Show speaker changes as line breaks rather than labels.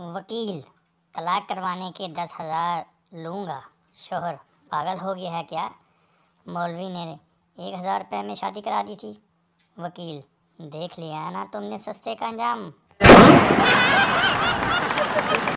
वकील तलाक करवाने के दस हज़ार लूँगा शोहर पागल हो गया है क्या मौलवी ने एक हज़ार रुपये में शादी करा दी थी वकील देख लिया है ना तुमने सस्ते का अंजाम हाँ?